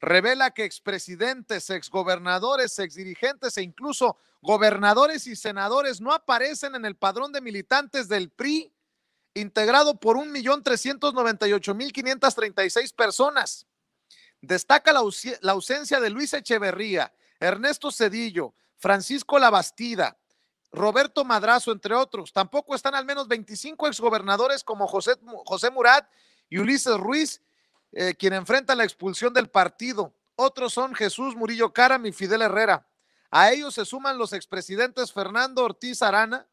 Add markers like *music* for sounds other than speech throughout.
revela que expresidentes, exgobernadores, exdirigentes e incluso gobernadores y senadores no aparecen en el padrón de militantes del PRI, integrado por 1.398.536 personas. Destaca la, ausencia de Luis Echeverría, Ernesto Cedillo, Francisco Labastida, Roberto Madrazo, entre otros. Tampoco están al menos 25 exgobernadores como José, José Murat y Ulises Ruiz, eh, quien enfrenta la expulsión del partido. Otros son Jesús Murillo Caram y Fidel Herrera. A ellos se suman los expresidentes Fernando Ortiz Arana,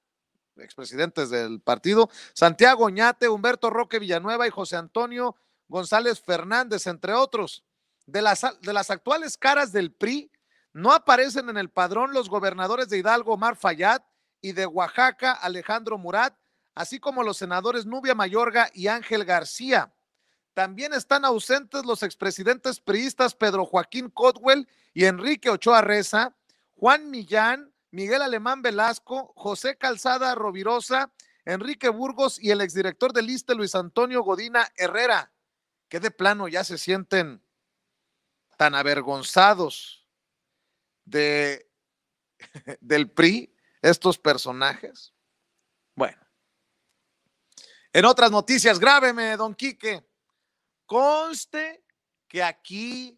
expresidentes del partido, Santiago Oñate, Humberto Roque Villanueva y José Antonio González Fernández, entre otros. De las, de las actuales caras del PRI, no aparecen en el padrón los gobernadores de Hidalgo, Omar Fayad, y de Oaxaca, Alejandro Murat, así como los senadores Nubia Mayorga y Ángel García. También están ausentes los expresidentes priistas Pedro Joaquín Codwell y Enrique Ochoa Reza, Juan Millán, Miguel Alemán Velasco, José Calzada Rovirosa, Enrique Burgos y el exdirector del ISTE Luis Antonio Godina Herrera, que de plano ya se sienten tan avergonzados de *laughs* del PRI estos personajes. Bueno. En otras noticias, grábeme, don Quique. Conste que aquí